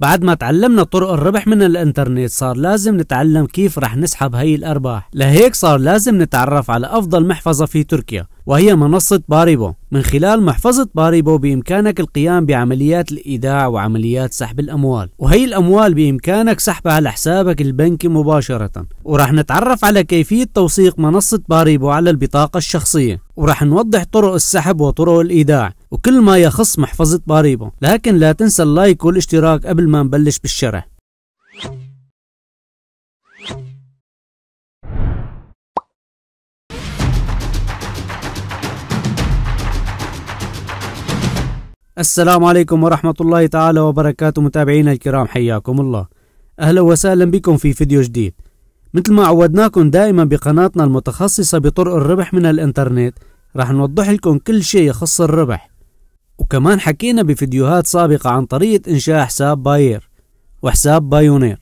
بعد ما تعلمنا طرق الربح من الانترنت صار لازم نتعلم كيف رح نسحب هاي الارباح لهيك صار لازم نتعرف على افضل محفظة في تركيا وهي منصة باريبو من خلال محفظة باريبو بإمكانك القيام بعمليات الإيداع وعمليات سحب الأموال وهي الأموال بإمكانك سحبها على حسابك البنكي مباشرة ورح نتعرف على كيفية توثيق منصة باريبو على البطاقة الشخصية ورح نوضح طرق السحب وطرق الإيداع وكل ما يخص محفظة باريبو لكن لا تنسى اللايك والاشتراك قبل ما نبلش بالشرح السلام عليكم ورحمة الله تعالى وبركاته متابعينا الكرام حياكم الله أهلا وسهلا بكم في فيديو جديد مثل ما عودناكم دائما بقناتنا المتخصصة بطرق الربح من الانترنت رح نوضح لكم كل شيء يخص الربح وكمان حكينا بفيديوهات سابقة عن طريقة إنشاء حساب باير وحساب بايونير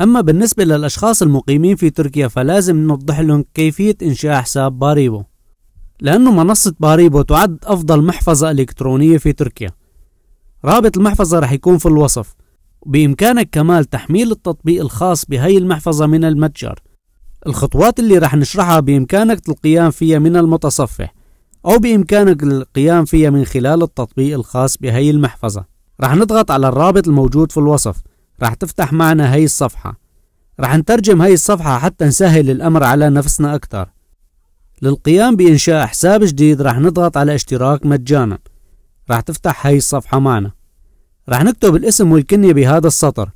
أما بالنسبة للأشخاص المقيمين في تركيا فلازم نوضح لهم كيفية إنشاء حساب باريبو لأنه منصة باريبو تعد أفضل محفظة إلكترونية في تركيا رابط المحفظة رح يكون في الوصف بإمكانك كمال تحميل التطبيق الخاص بهي المحفظة من المتجر الخطوات اللي رح نشرحها بإمكانك القيام فيها من المتصفح أو بإمكانك القيام فيها من خلال التطبيق الخاص بهي المحفظة رح نضغط على الرابط الموجود في الوصف رح تفتح معنا هي الصفحة رح نترجم هي الصفحة حتى نسهل الأمر على نفسنا أكثر للقيام بإنشاء حساب جديد راح نضغط على اشتراك مجانا راح تفتح هاي الصفحة معنا راح نكتب الاسم والكنية بهذا السطر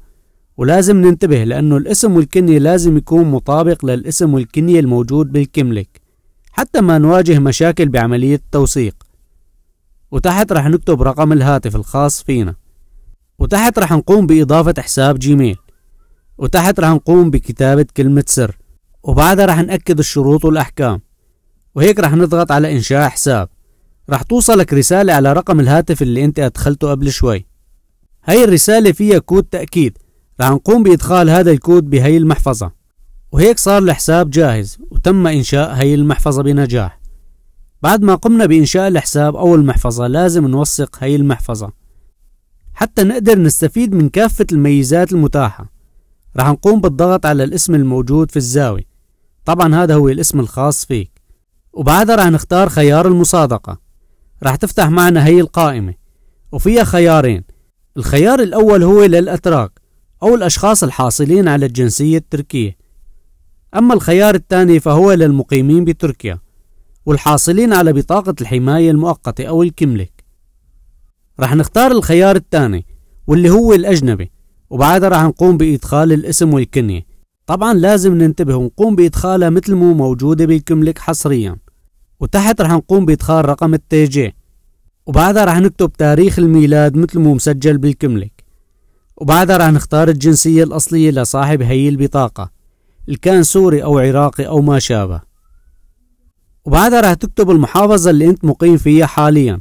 ولازم ننتبه لأنه الاسم والكنية لازم يكون مطابق للاسم والكنية الموجود بالكملك حتى ما نواجه مشاكل بعملية التوثيق وتحت راح نكتب رقم الهاتف الخاص فينا وتحت راح نقوم بإضافة حساب جيميل وتحت راح نقوم بكتابة كلمة سر وبعدها راح نأكد الشروط والأحكام وهيك رح نضغط على إنشاء حساب رح توصلك رسالة على رقم الهاتف اللي أنت أدخلته قبل شوي هاي الرسالة فيها كود تأكيد رح نقوم بإدخال هذا الكود بهي المحفظة وهيك صار الحساب جاهز وتم إنشاء هي المحفظة بنجاح بعد ما قمنا بإنشاء الحساب أو المحفظة لازم نوثق هي المحفظة حتى نقدر نستفيد من كافة الميزات المتاحة رح نقوم بالضغط على الاسم الموجود في الزاوية طبعا هذا هو الاسم الخاص فيك وبعدها راح نختار خيار المصادقة راح تفتح معنا هي القائمة وفيها خيارين الخيار الأول هو للأتراك أو الأشخاص الحاصلين على الجنسية التركية أما الخيار الثاني فهو للمقيمين بتركيا والحاصلين على بطاقة الحماية المؤقتة أو الكملك راح نختار الخيار الثاني واللي هو الأجنبي وبعدها راح نقوم بإدخال الاسم والكنية طبعا لازم ننتبه ونقوم بإدخالها مثل مو موجودة بالكملك حصريا وتحت رح نقوم بإدخال رقم التيجي جي وبعدها رح نكتب تاريخ الميلاد مثل مو مسجل بالكملك وبعدها رح نختار الجنسية الأصلية لصاحب هي البطاقة اللي كان سوري أو عراقي أو ما شابه وبعدها رح تكتب المحافظة اللي أنت مقيم فيها حاليا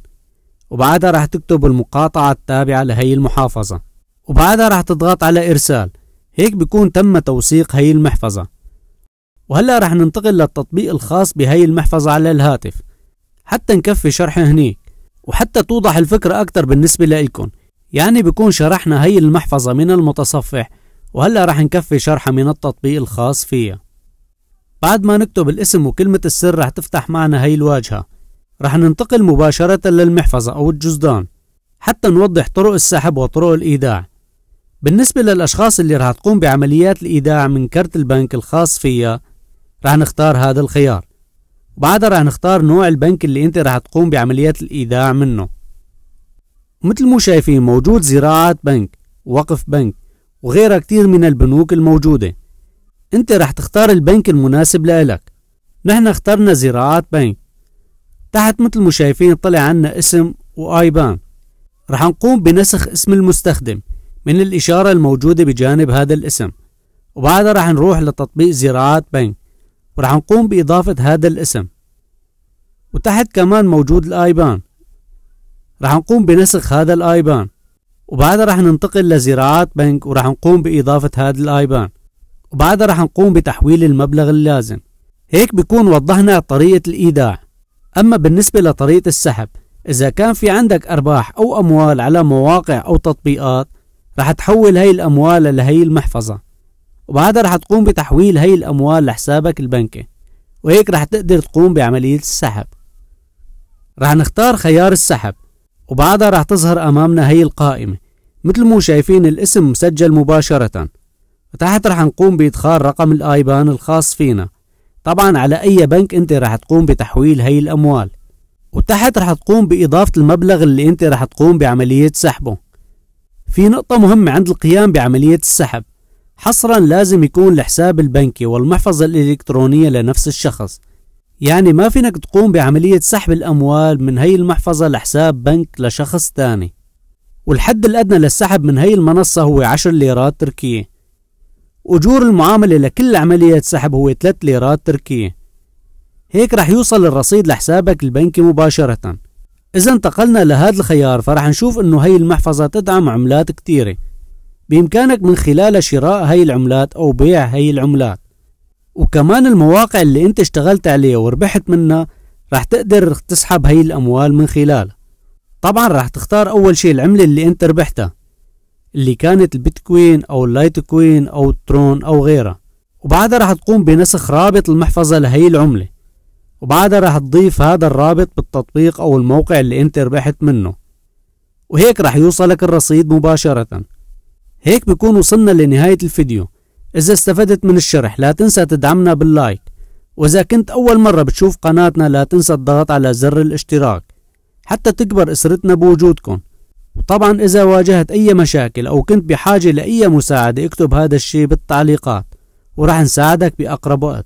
وبعدها رح تكتب المقاطعة التابعة لهي المحافظة وبعدها رح تضغط على إرسال هيك بيكون تم توثيق هي المحفظة وهلأ رح ننتقل للتطبيق الخاص بهي المحفظة على الهاتف حتى نكفي شرح هنيك وحتى توضح الفكرة أكتر بالنسبة لإلكن يعني بكون شرحنا هي المحفظة من المتصفح وهلأ رح نكفي شرحها من التطبيق الخاص فيها بعد ما نكتب الاسم وكلمة السر رح تفتح معنا هي الواجهة رح ننتقل مباشرة للمحفظة أو الجزدان حتى نوضح طرق السحب وطرق الإيداع بالنسبة للأشخاص اللي رح تقوم بعمليات الإيداع من كرت البنك الخاص فيها رح نختار هذا الخيار وبعدها رح نختار نوع البنك اللي انت رح تقوم بعمليات الإيداع منه مثل مو شايفين موجود زراعة بنك وقف بنك وغيرها كتير من البنوك الموجودة انت رح تختار البنك المناسب لإلك نحن اخترنا زراعة بنك تحت مثل ما شايفين طلع عنا اسم وآيبان رح نقوم بنسخ اسم المستخدم من الإشارة الموجودة بجانب هذا الاسم وبعدها راح نروح لتطبيق زراعات بنك وراح نقوم بإضافة هذا الاسم وتحت كمان موجود الآيبان راح نقوم بنسخ هذا الآيبان وبعدها راح ننتقل لزراعات بنك وراح نقوم بإضافة هذا الآيبان وبعدها راح نقوم بتحويل المبلغ اللازم هيك بيكون وضحنا طريقة الإيداع أما بالنسبة لطريقة السحب إذا كان في عندك أرباح أو أموال على مواقع أو تطبيقات رح تحول هاي الأموال لهي المحفظة وبعدها رح تقوم بتحويل هاي الأموال لحسابك البنكي وهيك رح تقدر تقوم بعملية السحب رح نختار خيار السحب وبعدها رح تظهر أمامنا هاي القائمة مثل ما شايفين الاسم مسجل مباشرة وتحت رح نقوم بإدخال رقم الآيبان الخاص فينا طبعا على أي بنك أنت رح تقوم بتحويل هاي الأموال وتحت رح تقوم بإضافة المبلغ اللي أنت رح تقوم بعملية سحبه في نقطة مهمة عند القيام بعملية السحب حصرا لازم يكون الحساب البنكي والمحفظة الإلكترونية لنفس الشخص يعني ما فينك تقوم بعملية سحب الأموال من هي المحفظة لحساب بنك لشخص تاني والحد الأدنى للسحب من هي المنصة هو 10 ليرات تركية أجور المعاملة لكل عملية سحب هو 3 ليرات تركية هيك رح يوصل الرصيد لحسابك البنكي مباشرةً إذا انتقلنا لهذا الخيار فرح نشوف إنه هي المحفظة تدعم عملات كتيرة بإمكانك من خلال شراء هي العملات أو بيع هي العملات وكمان المواقع اللي أنت اشتغلت عليها وربحت منها رح تقدر تسحب هي الأموال من خلالها طبعا رح تختار أول شيء العملة اللي أنت ربحتها اللي كانت البيتكوين أو اللايتكوين أو الترون أو غيرها وبعدها رح تقوم بنسخ رابط المحفظة لهي العملة وبعدها رح تضيف هذا الرابط بالتطبيق أو الموقع اللي أنت ربحت منه وهيك رح يوصلك الرصيد مباشرة هيك بكون وصلنا لنهاية الفيديو إذا استفدت من الشرح لا تنسى تدعمنا باللايك وإذا كنت أول مرة بتشوف قناتنا لا تنسى الضغط على زر الاشتراك حتى تكبر أسرتنا بوجودكم وطبعا إذا واجهت أي مشاكل أو كنت بحاجة لأي مساعدة اكتب هذا الشيء بالتعليقات وراح نساعدك بأقرب وقت